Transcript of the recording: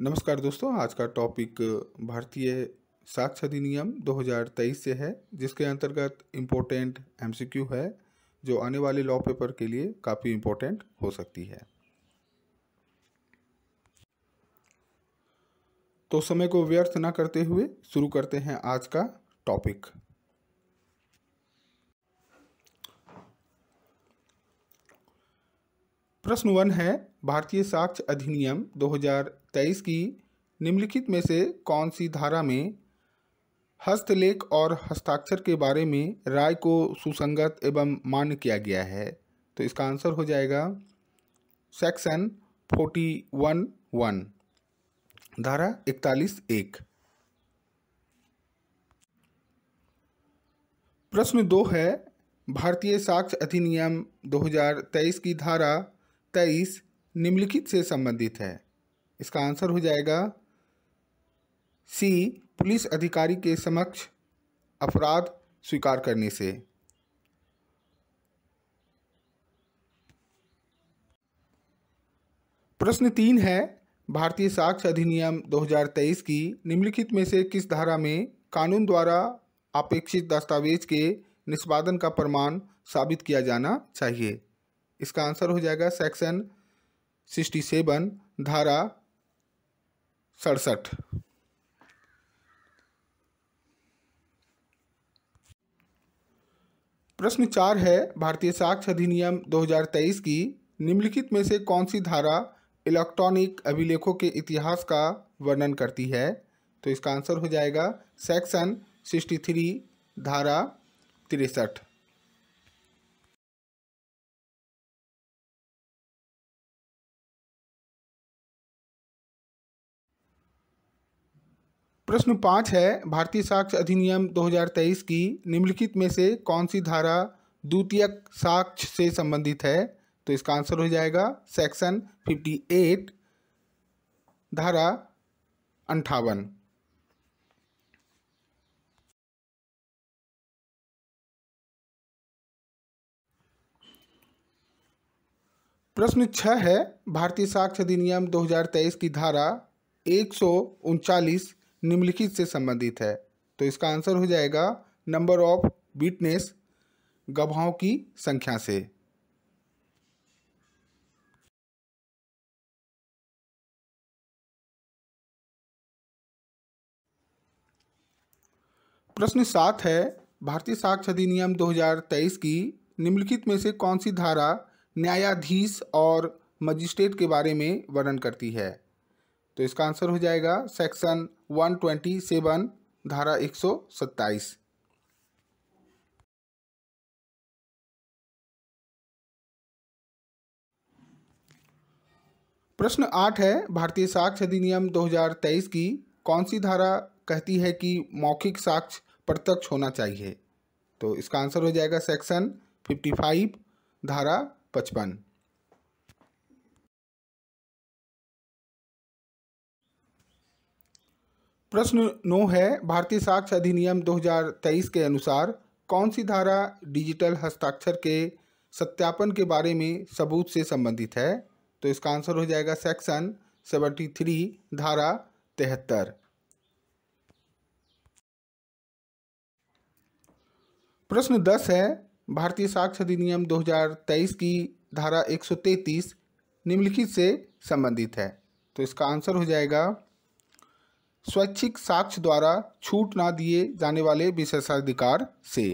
नमस्कार दोस्तों आज का टॉपिक भारतीय साक्ष्य अधिनियम 2023 से है जिसके अंतर्गत इम्पोर्टेंट एम है जो आने वाले लॉ पेपर के लिए काफ़ी इम्पोर्टेंट हो सकती है तो समय को व्यर्थ ना करते हुए शुरू करते हैं आज का टॉपिक प्रश्न वन है भारतीय साक्ष्य अधिनियम 2023 की निम्नलिखित में से कौन सी धारा में हस्तलेख और हस्ताक्षर के बारे में राय को सुसंगत एवं मान्य किया गया है तो इसका आंसर हो जाएगा सेक्शन फोर्टी वन वन धारा इकतालीस एक प्रश्न दो है भारतीय साक्ष्य अधिनियम 2023 की धारा तेईस निम्नलिखित से संबंधित है इसका आंसर हो जाएगा सी पुलिस अधिकारी के समक्ष अपराध स्वीकार करने से प्रश्न तीन है भारतीय साक्ष्य अधिनियम 2023 की निम्नलिखित में से किस धारा में कानून द्वारा अपेक्षित दस्तावेज के निष्पादन का प्रमाण साबित किया जाना चाहिए इसका आंसर हो जाएगा सेक्शन सिक्सटी सेवन धारा सड़सठ प्रश्न चार है भारतीय साक्ष्य अधिनियम 2023 की निम्नलिखित में से कौन सी धारा इलेक्ट्रॉनिक अभिलेखों के इतिहास का वर्णन करती है तो इसका आंसर हो जाएगा सेक्शन 63 धारा तिरसठ प्रश्न पाँच है भारतीय साक्ष्य अधिनियम 2023 की निम्नलिखित में से कौन सी धारा द्वितीय साक्ष्य से संबंधित है तो इसका आंसर हो जाएगा सेक्शन 58 धारा अंठावन प्रश्न छह है भारतीय साक्ष्य अधिनियम 2023 की धारा एक निम्नलिखित से संबंधित है तो इसका आंसर हो जाएगा नंबर ऑफ बीटनेस गवाहों की संख्या से प्रश्न सात है भारतीय साक्ष्य अधिनियम 2023 की निम्नलिखित में से कौन सी धारा न्यायाधीश और मजिस्ट्रेट के बारे में वर्णन करती है तो इसका आंसर हो जाएगा सेक्शन 127 धारा 127 प्रश्न आठ है भारतीय साक्ष्य अधिनियम 2023 की कौन सी धारा कहती है कि मौखिक साक्ष्य प्रत्यक्ष होना चाहिए तो इसका आंसर हो जाएगा सेक्शन 55 धारा 55 प्रश्न नौ है भारतीय साक्ष्य अधिनियम 2023 के अनुसार कौन सी धारा डिजिटल हस्ताक्षर के सत्यापन के बारे में सबूत से संबंधित है तो इसका आंसर हो जाएगा सेक्शन 73 धारा तिहत्तर प्रश्न 10 है भारतीय साक्ष्य अधिनियम 2023 की धारा 133 निम्नलिखित से संबंधित है तो इसका आंसर हो जाएगा स्वैच्छिक साक्ष्य द्वारा छूट ना दिए जाने वाले विशेषाधिकार से